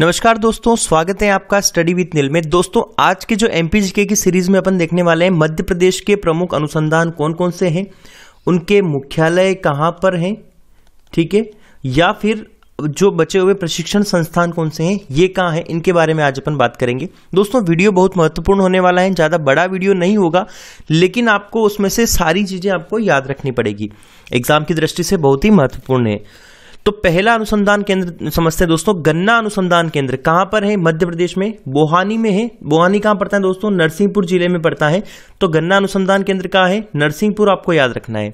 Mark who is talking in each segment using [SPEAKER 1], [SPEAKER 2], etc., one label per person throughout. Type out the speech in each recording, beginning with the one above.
[SPEAKER 1] नमस्कार दोस्तों स्वागत है आपका स्टडी विथ नील में दोस्तों आज के जो एम की सीरीज में अपन देखने वाले हैं मध्य प्रदेश के प्रमुख अनुसंधान कौन कौन से हैं उनके मुख्यालय कहाँ पर हैं ठीक है या फिर जो बचे हुए प्रशिक्षण संस्थान कौन से हैं ये कहाँ हैं इनके बारे में आज अपन बात करेंगे दोस्तों वीडियो बहुत महत्वपूर्ण होने वाला है ज़्यादा बड़ा वीडियो नहीं होगा लेकिन आपको उसमें से सारी चीज़ें आपको याद रखनी पड़ेगी एग्जाम की दृष्टि से बहुत ही महत्वपूर्ण है तो पहला अनुसंधान केंद्र समझते हैं दोस्तों गन्ना अनुसंधान केंद्र कहां पर है मध्य प्रदेश में बोहानी में है बोहानी कहां पड़ता है दोस्तों नरसिंहपुर जिले में पड़ता है तो गन्ना अनुसंधान केंद्र कहां है नरसिंहपुर आपको याद रखना है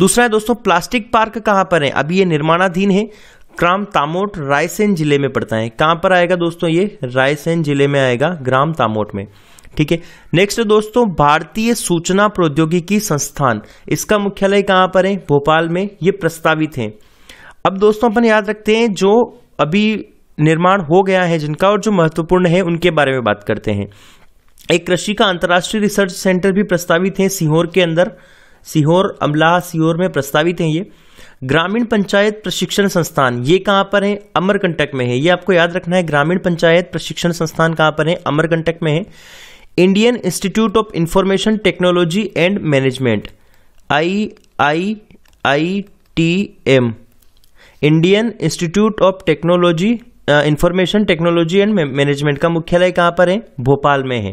[SPEAKER 1] दूसरा है दोस्तों प्लास्टिक पार्क कहां पर है अभी ये निर्माणाधीन है ग्राम तामोट रायसेन जिले में पड़ता है कहां पर आएगा दोस्तों ये रायसेन जिले में आएगा ग्राम तामोट में ठीक है नेक्स्ट दोस्तों भारतीय सूचना प्रौद्योगिकी संस्थान इसका मुख्यालय कहां पर है भोपाल में ये प्रस्तावित है अब दोस्तों अपन याद रखते हैं जो अभी निर्माण हो गया है जिनका और जो महत्वपूर्ण है उनके बारे में बात करते हैं एक कृषि का अंतर्राष्ट्रीय रिसर्च सेंटर भी प्रस्तावित है सीहोर के अंदर सीहोर अमलाह सीहोर में प्रस्तावित हैं ये ग्रामीण पंचायत प्रशिक्षण संस्थान ये कहाँ पर है अमरकंटक में है ये आपको याद रखना है ग्रामीण पंचायत प्रशिक्षण संस्थान कहाँ पर है अमरकंटक में है Indian institute of information technology and management I I I T M Indian institute of technology information technology and management का मुख्यालय कहाँ पर है भोपाल में है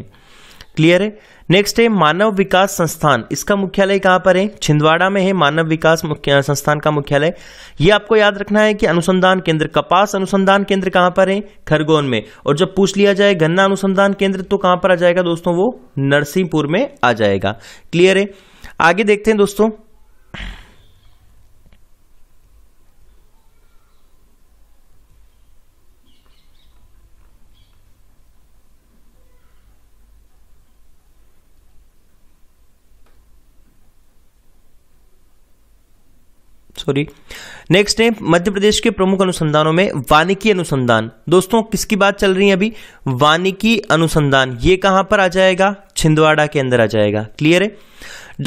[SPEAKER 1] क्लियर है नेक्स्ट है मानव विकास संस्थान इसका मुख्यालय कहाँ पर है छिंदवाड़ा में है मानव विकास संस्थान का मुख्यालय ये आपको याद रखना है कि अनुसंधान केंद्र कपास अनुसंधान केंद्र कहाँ पर है खरगोन में और जब पूछ लिया जाए गन्ना अनुसंधान केंद्र तो कहाँ पर आ जाएगा दोस्तों वो नरसिंहपुर में आ जाएगा क्लियर है आगे देखते हैं दोस्तों सॉरी नेक्स्ट है मध्य प्रदेश के प्रमुख अनुसंधानों में वानिकी अनुसंधान दोस्तों किसकी बात चल रही है अभी वानिकी अनुसंधान ये कहां पर आ जाएगा छिंदवाड़ा के अंदर आ जाएगा क्लियर है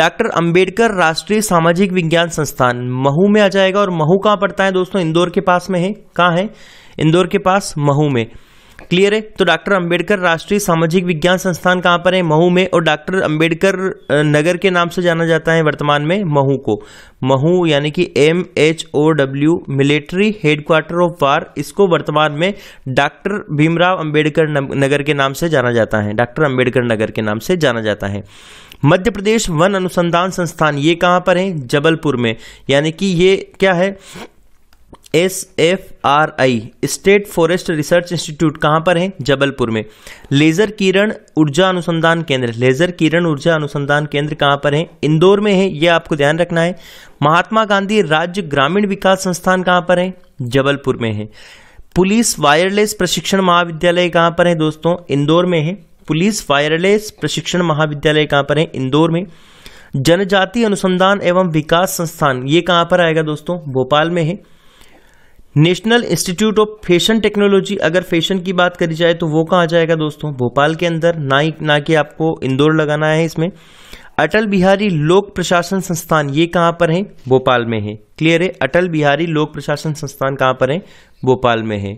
[SPEAKER 1] डॉक्टर अंबेडकर राष्ट्रीय सामाजिक विज्ञान संस्थान महू में आ जाएगा और महू कहां पड़ता है दोस्तों इंदौर के पास में है कहां है इंदौर के पास महू में क्लियर है तो डॉक्टर अंबेडकर राष्ट्रीय सामाजिक विज्ञान संस्थान कहाँ पर है महू में और डॉक्टर अंबेडकर नगर के नाम से जाना जाता है वर्तमान में महू को महू यानी कि M H O W military headquarter of war इसको वर्तमान में डॉक्टर भीमराव अंबेडकर नगर के नाम से जाना जाता है डॉक्टर अंबेडकर नगर के नाम से जाना जाता है मध्य प्रदेश वन अनुसंधान संस्थान ये कहाँ पर है जबलपुर में यानी कि ये क्या है S F R I state forest research institute कहाँ पर है जबलपुर में लेजर किरण ऊर्जा अनुसंधान केंद्र लेजर किरण ऊर्जा अनुसंधान केंद्र कहाँ पर है इंदौर में है यह आपको ध्यान रखना है महात्मा गांधी राज्य ग्रामीण विकास संस्थान कहाँ पर है जबलपुर में है पुलिस वायरलेस प्रशिक्षण महाविद्यालय कहाँ पर है दोस्तों इंदौर में है पुलिस वायरलेस प्रशिक्षण महाविद्यालय कहाँ पर है इंदौर में जनजाति अनुसंधान एवं विकास संस्थान ये कहाँ पर आएगा दोस्तों भोपाल में है national institute of fashion technology अगर फैशन की बात करी जाए तो वो कहाँ जाएगा दोस्तों भोपाल के अंदर ना ही ना कि आपको इंदौर लगाना है इसमें अटल बिहारी लोक प्रशासन संस्थान ये कहाँ पर है भोपाल में है क्लियर है अटल बिहारी लोक प्रशासन संस्थान कहाँ पर है भोपाल में है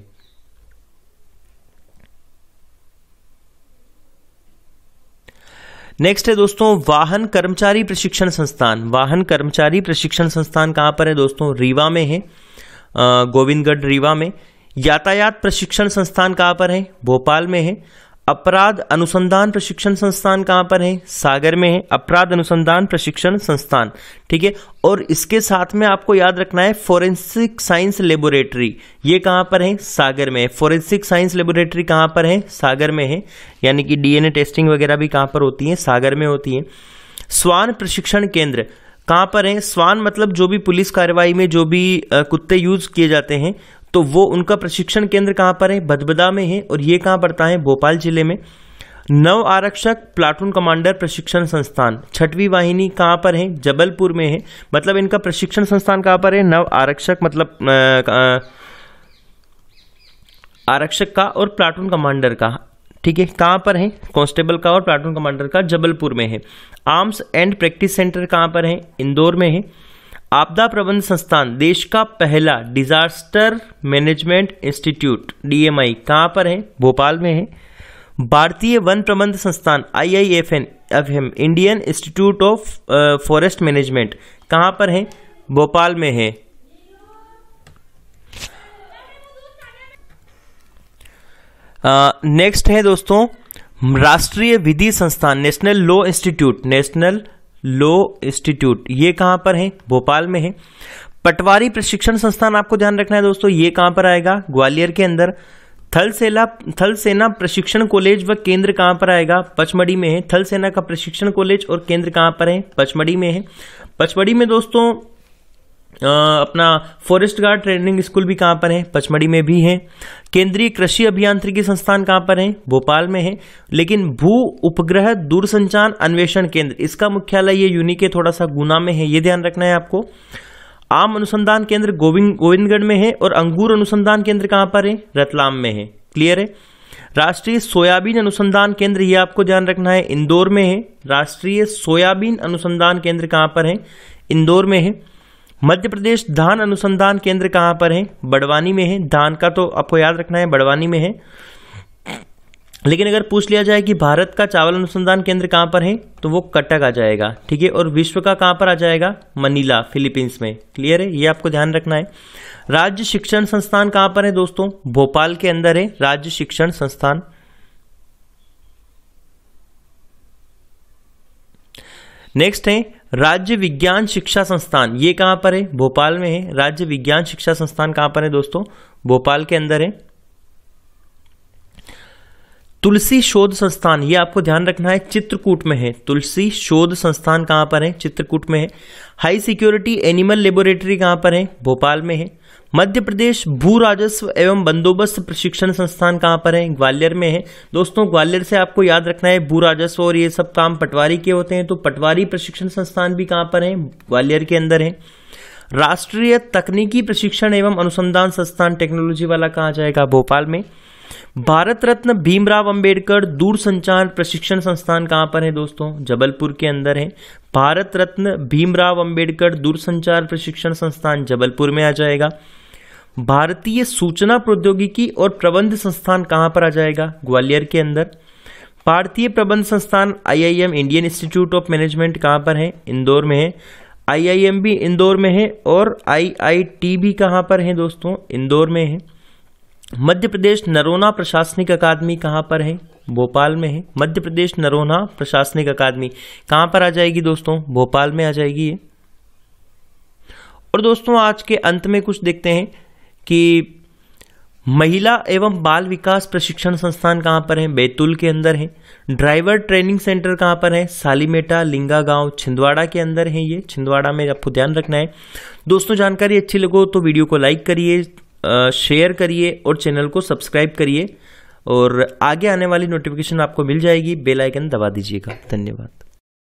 [SPEAKER 1] नेक्स्ट है दोस्तों वाहन कर्मचारी प्रशिक्षण संस्थान वाहन कर्मचारी प्रशिक्षण संस्थान कहां पर है दोस्तों रीवा में है गोविंदगढ़ रीवा में यातायात प्रशिक्षण संस्थान कहाँ पर है भोपाल में है अपराध अनुसंधान प्रशिक्षण संस्थान कहाँ पर है सागर में है अपराध अनुसंधान प्रशिक्षण संस्थान ठीक है और इसके साथ में आपको याद रखना है फोरेंसिक साइंस लेबोरेटरी ये कहाँ पर है सागर में है फोरेंसिक साइंस लेबोरेटरी कहाँ पर है सागर में है यानी कि डीएनए टेस्टिंग वगैरह भी कहाँ पर होती है सागर में होती है स्वान प्रशिक्षण केंद्र कहाँ पर हैं स्वान मतलब जो भी पुलिस कार्रवाई में जो भी कुत्ते यूज किए जाते हैं तो वो उनका प्रशिक्षण केंद्र कहाँ पर है भदभदा में है और ये कहाँ पड़ता है भोपाल जिले में नव आरक्षक प्लाटून कमांडर प्रशिक्षण संस्थान छठवीं वाहिनी कहाँ पर है जबलपुर में है मतलब इनका प्रशिक्षण संस्थान कहाँ पर है नव आरक्षक मतलब आ, आ, आरक्षक का और प्लाटून कमांडर का ठीक है कहाँ पर है कांस्टेबल का और प्लाटून कमांडर का जबलपुर में है आर्म्स एंड प्रैक्टिस सेंटर कहाँ पर है इंदौर में है आपदा प्रबंध संस्थान देश का पहला डिजास्टर मैनेजमेंट इंस्टीट्यूट डीएमआई कहाँ पर है भोपाल में है भारतीय वन प्रबंध संस्थान IIFN FM Indian institute of forest management कहाँ पर है भोपाल में है नेक्स्ट है दोस्तों राष्ट्रीय विधि संस्थान national law institute national law institute ये कहां पर है भोपाल में है पटवारी प्रशिक्षण संस्थान आपको ध्यान रखना है दोस्तों ये कहां पर आएगा ग्वालियर के अंदर थल सेना थल सेना प्रशिक्षण कॉलेज व केंद्र कहां पर आएगा पचमढ़ी में है थल सेना का प्रशिक्षण कॉलेज और केंद्र कहां पर है पचमढ़ी में है पचमढ़ी में दोस्तों अपना फॉरेस्ट गार्ड ट्रेनिंग स्कूल भी कहाँ पर है पचमढ़ी में भी है केंद्रीय कृषि अभियांत्रिकी संस्थान कहाँ पर है भोपाल में है लेकिन भू उपग्रह दूरसंचार अन्वेषण केंद्र इसका मुख्यालय ये यूनिक है थोड़ा सा गुना में है ये ध्यान रखना है आपको आम अनुसंधान केंद्र गोविंद गोविंदगढ़ में है और अंगूर अनुसंधान केंद्र कहाँ पर है रतलाम में है क्लियर है राष्ट्रीय सोयाबीन अनुसंधान केंद्र ये आपको ध्यान रखना है इंदौर में है राष्ट्रीय सोयाबीन अनुसंधान केंद्र कहाँ पर है इंदौर में है मध्य प्रदेश धान अनुसंधान केंद्र कहाँ पर है बड़वानी में है धान का तो आपको याद रखना है बड़वानी में है लेकिन अगर पूछ लिया जाए कि भारत का चावल अनुसंधान केंद्र कहाँ पर है तो वो कटक आ जाएगा ठीक है और विश्व का कहाँ पर आ जाएगा मनीला फिलीपींस में क्लियर है ये आपको ध्यान रखना है राज्य शिक्षण संस्थान कहाँ पर है दोस्तों भोपाल के अंदर है राज्य शिक्षण संस्थान नेक्स्ट है राज्य विज्ञान शिक्षा संस्थान ये कहाँ पर है भोपाल में है राज्य विज्ञान शिक्षा संस्थान कहां पर है दोस्तों भोपाल के अंदर है तुलसी शोध संस्थान ये आपको ध्यान रखना है चित्रकूट में है तुलसी शोध संस्थान कहां पर है चित्रकूट में है हाई सिक्योरिटी एनिमल लेबोरेटरी कहां पर है भोपाल में है मध्य प्रदेश भू राजस्व एवं बंदोबस्त प्रशिक्षण संस्थान कहाँ पर है ग्वालियर में है दोस्तों ग्वालियर से आपको याद रखना है भू राजस्व और ये सब काम पटवारी के होते हैं तो पटवारी प्रशिक्षण संस्थान भी कहाँ पर है ग्वालियर के अंदर है राष्ट्रीय तकनीकी प्रशिक्षण एवं अनुसंधान संस्थान टेक्नोलॉजी वाला कहाँ जाएगा भोपाल में भारत रत्न भीमराव अंबेडकर दूरसंचार प्रशिक्षण संस्थान कहाँ पर है दोस्तों जबलपुर के अंदर है भारत रत्न भीमराव अंबेडकर दूरसंचार प्रशिक्षण संस्थान जबलपुर में आ जाएगा भारतीय सूचना प्रौद्योगिकी और प्रबंध संस्थान कहाँ पर आ जाएगा ग्वालियर के अंदर भारतीय प्रबंध संस्थान IIM Indian institute of management कहाँ पर है इंदौर में है आईआईएम भी इंदौर में है और आईआईटी भी कहाँ पर है दोस्तों इंदौर में है मध्य प्रदेश नरोना प्रशासनिक अकादमी कहाँ पर है भोपाल में है मध्य प्रदेश नरोना प्रशासनिक अकादमी कहाँ पर आ जाएगी दोस्तों भोपाल में आ जाएगी ये और दोस्तों आज के अंत में कुछ देखते हैं कि महिला एवं बाल विकास प्रशिक्षण संस्थान कहाँ पर हैं बैतूल के अंदर हैं ड्राइवर ट्रेनिंग सेंटर कहाँ पर है सालीमेटा लिंगा गांव छिंदवाड़ा के अंदर है ये छिंदवाड़ा में आपको ध्यान रखना है दोस्तों जानकारी अच्छी लगो तो वीडियो को लाइक करिए शेयर करिए और चैनल को सब्सक्राइब करिए और आगे आने वाली नोटिफिकेशन आपको मिल जाएगी बेल आइकन दबा दीजिएगा धन्यवाद